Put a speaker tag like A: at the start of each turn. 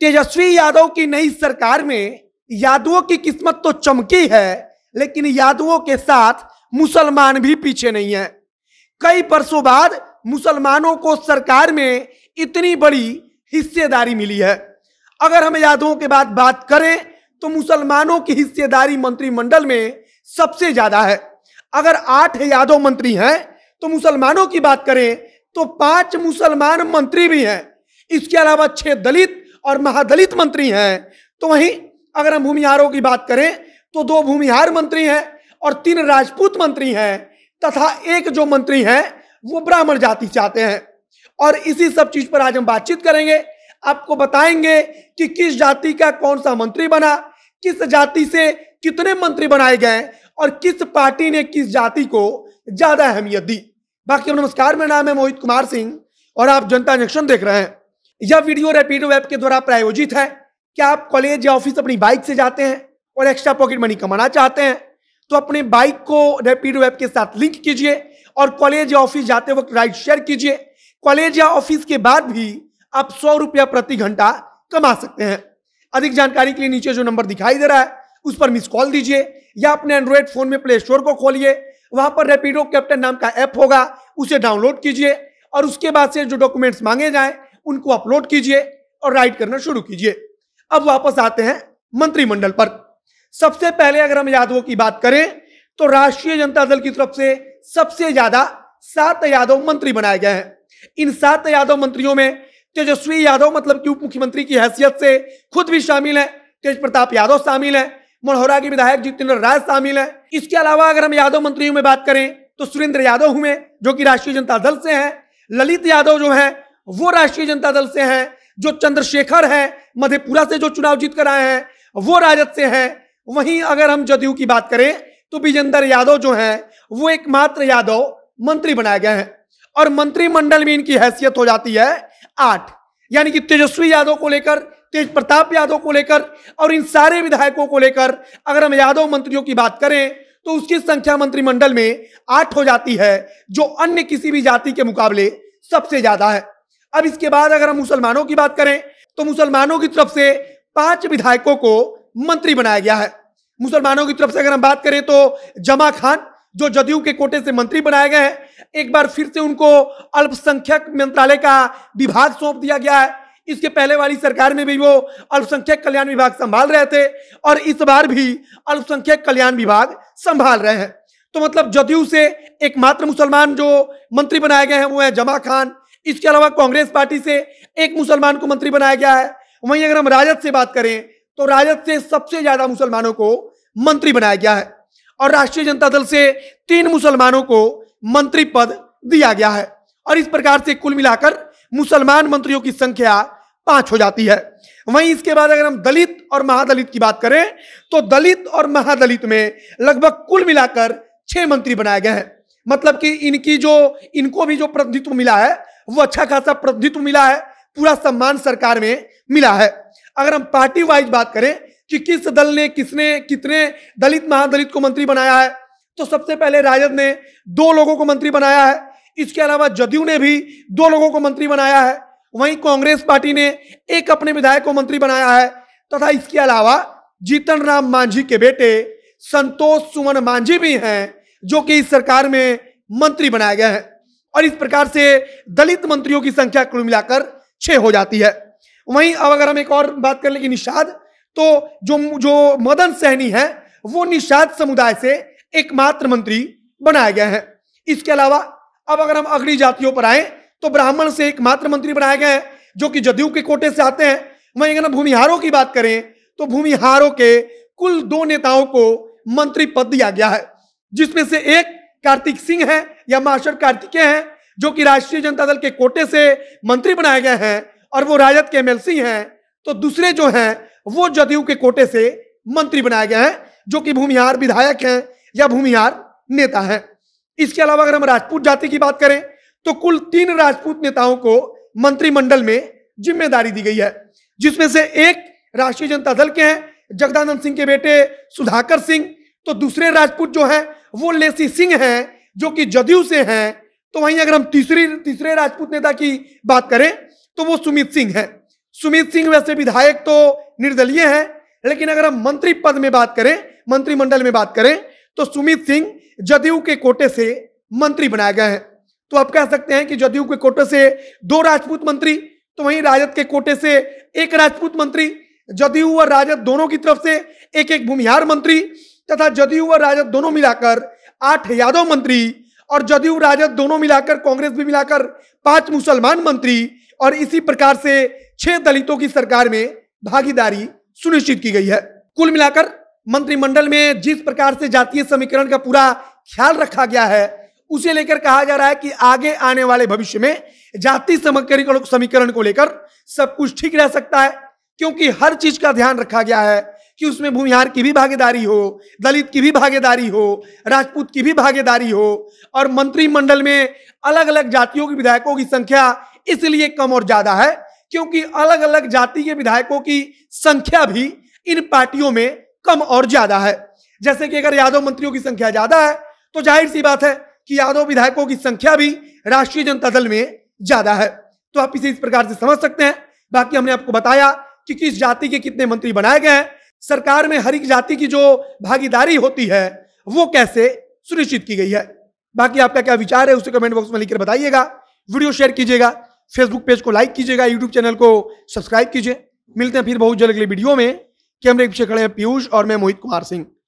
A: तेजस्वी यादव की नई सरकार में यादवों की किस्मत तो चमकी है लेकिन यादवों के साथ मुसलमान भी पीछे नहीं है कई वर्षों बाद मुसलमानों को सरकार में इतनी बड़ी हिस्सेदारी मिली है अगर हम यादवों के बाद बात करें तो मुसलमानों की हिस्सेदारी मंत्रिमंडल में सबसे ज्यादा है अगर आठ यादव मंत्री हैं तो मुसलमानों की बात करें तो पांच मुसलमान मंत्री भी हैं इसके अलावा छह दलित और महादलित मंत्री हैं तो वहीं अगर हम भूमिहारों की बात करें तो दो भूमिहार मंत्री हैं और तीन राजपूत मंत्री हैं तथा एक जो मंत्री हैं वो ब्राह्मण जाति चाहते हैं और इसी सब चीज पर आज हम बातचीत करेंगे आपको बताएंगे कि किस जाति का कौन सा मंत्री बना किस जाति से कितने मंत्री बनाए गए और किस पार्टी ने किस जाति को ज्यादा अहमियत दी बाकी नमस्कार मेरा नाम है मोहित कुमार सिंह और आप जनता जंक्शन देख रहे हैं यह वीडियो रेपिडो ऐप के द्वारा प्रायोजित है क्या आप कॉलेज या ऑफिस अपनी बाइक से जाते हैं और एक्स्ट्रा पॉकेट मनी कमाना चाहते हैं तो अपने बाइक को रेपिडो ऐप के साथ लिंक कीजिए और कॉलेज या ऑफिस जाते वक्त राइड शेयर कीजिए कॉलेज या ऑफिस के बाद भी आप सौ रुपया प्रति घंटा कमा सकते हैं अधिक जानकारी के लिए नीचे जो नंबर दिखाई दे रहा है उस पर मिस कॉल दीजिए या अपने एंड्रॉयड फोन में प्ले स्टोर को खोलिए वहां पर रेपिडो कैप्टन नाम का ऐप होगा उसे डाउनलोड कीजिए और उसके बाद से जो डॉक्यूमेंट्स मांगे जाएं उनको अपलोड कीजिए और राइट करना शुरू कीजिए अब वापस आते हैं मंत्रिमंडल पर सबसे पहले अगर हम यादवों की बात करें तो राष्ट्रीय जनता दल की तरफ से सबसे ज्यादा सात यादव मंत्री बनाए गए हैं इन सात यादव मंत्रियों में तेजस्वी यादव मतलब कि उप मुख्यमंत्री की हैसियत से खुद भी शामिल है तेज प्रताप यादव शामिल है मनोहरा के विधायक जितेंद्र राय शामिल है इसके अलावा अगर हम यादव मंत्रियों में बात करें तो सुरेंद्र यादव हुए जो कि राष्ट्रीय जनता दल से हैं ललित यादव जो हैं वो राष्ट्रीय जनता दल से हैं जो चंद्रशेखर है मधेपुरा से जो चुनाव जीत कर आए हैं वो राजद से हैं वहीं अगर हम जदयू की बात करें तो विजेंद्र यादव जो हैं वो एकमात्र यादव मंत्री बनाए गए हैं और मंत्रिमंडल में इनकी हैसियत हो जाती है आठ यानी कि तेजस्वी यादव को लेकर तेज प्रताप यादव को लेकर और इन सारे विधायकों को लेकर अगर हम यादव मंत्रियों की बात करें तो उसकी संख्या मंत्रिमंडल में आठ हो जाती है जो अन्य किसी भी जाति के मुकाबले सबसे ज्यादा है अब इसके बाद अगर हम मुसलमानों की बात करें तो मुसलमानों की तरफ से पांच विधायकों को मंत्री बनाया गया है मुसलमानों की तरफ से अगर हम बात करें तो जमा खान जो जदयू के कोटे से मंत्री बनाए गए हैं एक बार फिर से उनको अल्पसंख्यक मंत्रालय का विभाग सौंप दिया गया है इसके पहले वाली सरकार में भी वो अल्पसंख्यक कल्याण विभाग संभाल रहे थे और इस बार भी अल्पसंख्यक कल्याण विभाग संभाल रहे हैं तो मतलब जदयू से एकमात्र मुसलमान जो मंत्री बनाए गए हैं वो है जमा खान इसके अलावा कांग्रेस पार्टी से एक मुसलमान को मंत्री बनाया गया है वहीं अगर हम राजद से बात करें तो राजद से सबसे ज्यादा मुसलमानों को मंत्री बनाया गया है और राष्ट्रीय जनता दल से तीन मुसलमानों को मंत्री पद दिया गया है और इस प्रकार से कुल मिलाकर मुसलमान मंत्रियों की संख्या पांच हो जाती है वहीं इसके बाद अगर हम दलित और महादलित की बात करें तो दलित और महादलित में लगभग कुल मिलाकर छह मंत्री बनाए गए हैं मतलब कि इनकी जो इनको भी जो प्रतिनिधित्व मिला है वो अच्छा खासा प्रतिनिधित्व मिला है पूरा सम्मान सरकार में मिला है अगर हम पार्टी वाइज बात करें कि किस दल ने किसने कितने दलित महादलित को मंत्री बनाया है तो सबसे पहले राजद ने दो लोगों को मंत्री बनाया है इसके अलावा जदयू ने भी दो लोगों को मंत्री बनाया है वहीं कांग्रेस पार्टी ने एक अपने विधायक को मंत्री बनाया है तथा इसके अलावा जीतन राम मांझी के बेटे संतोष सुमन मांझी भी हैं जो कि इस सरकार में मंत्री बनाए गए हैं और इस प्रकार से दलित मंत्रियों की संख्या कुल मिलाकर छह हो जाती है वहीं अब अगर हम एक और बात कर लेंगे निषाद तो जो जो मदन सहनी है वो निषाद समुदाय से एकमात्र मंत्री बनाए गए हैं इसके अलावा अब अगर हम अग्नि जातियों पर आए तो ब्राह्मण से एकमात्र मंत्री बनाए गए हैं जो कि जदयू के कोटे से आते हैं वहीं अगर हम भूमिहारों की बात करें तो भूमिहारों के कुल दो नेताओं को मंत्री पद दिया गया है जिसमें से एक कार्तिक सिंह हैं या मास्टर कार्तिकेय हैं जो कि राष्ट्रीय जनता दल के कोटे से मंत्री बनाए गए हैं और वो राजद के एमएलसी हैं तो दूसरे जो हैं वो जदयू के कोटे से मंत्री बनाए गए हैं जो कि भूमिहार विधायक हैं या भूमिहार नेता हैं इसके अलावा अगर हम राजपूत जाति की बात करें तो कुल तीन राजपूत नेताओं को मंत्रिमंडल में जिम्मेदारी दी गई है जिसमें से एक राष्ट्रीय जनता दल के हैं जगदानंद सिंह के बेटे सुधाकर सिंह तो दूसरे राजपूत जो है वो लेसी सिंह है जो कि जदयू से है तो वहीं अगर हम तीसरी तीसरे राजपूत नेता की बात करें तो वो सुमित सिंह है सुमित सिंह वैसे विधायक तो निर्दलीय है लेकिन अगर हम मंत्री पद में बात करें मंत्रिमंडल में बात करें तो सुमित सिंह जदयू के कोटे से मंत्री बनाए गए हैं तो आप कह सकते हैं कि जदयू के कोटे से दो राजपूत मंत्री तो वहीं राजद के कोटे से एक राजपूत मंत्री जदयू और राजद दोनों की तरफ से एक एक भूमिहार मंत्री तथा जदयू व राजद दोनों मिलाकर आठ यादव मंत्री और जदयू राजद दोनों मिलाकर कांग्रेस भी मिलाकर पांच मुसलमान मंत्री और इसी प्रकार से छह दलितों की सरकार में भागीदारी सुनिश्चित की गई है कुल मिलाकर मंत्रिमंडल में जिस प्रकार से जातीय समीकरण का पूरा ख्याल रखा गया है उसे लेकर कहा जा रहा है कि आगे आने वाले भविष्य में जाति समीकरण को लेकर सब कुछ ठीक रह सकता है क्योंकि हर चीज का ध्यान रखा गया है कि उसमें भूमिहार की भी भागीदारी हो दलित की भी भागीदारी हो राजपूत की भी भागीदारी हो और मंत्रिमंडल में अलग अलग जातियों के विधायकों की संख्या इसलिए कम और ज्यादा है क्योंकि अलग अलग जाति के विधायकों की संख्या भी इन पार्टियों में कम और ज्यादा है जैसे कि अगर यादव मंत्रियों की संख्या ज्यादा है तो जाहिर सी बात है कि यादव विधायकों की संख्या भी राष्ट्रीय जनता दल में ज्यादा है तो आप इसे इस प्रकार से समझ सकते हैं बाकी हमने आपको बताया कि किस जाति के कितने मंत्री बनाए गए हैं सरकार में हर एक जाति की जो भागीदारी होती है वो कैसे सुनिश्चित की गई है बाकी आपका क्या विचार है उसे कमेंट बॉक्स में लिखकर बताइएगा वीडियो शेयर कीजिएगा फेसबुक पेज को लाइक कीजिएगा यूट्यूब चैनल को सब्सक्राइब कीजिए मिलते हैं फिर बहुत जल्द अगले वीडियो में कैमरे पीछे खड़े हैं पीयूष और मैं मोहित कुमार सिंह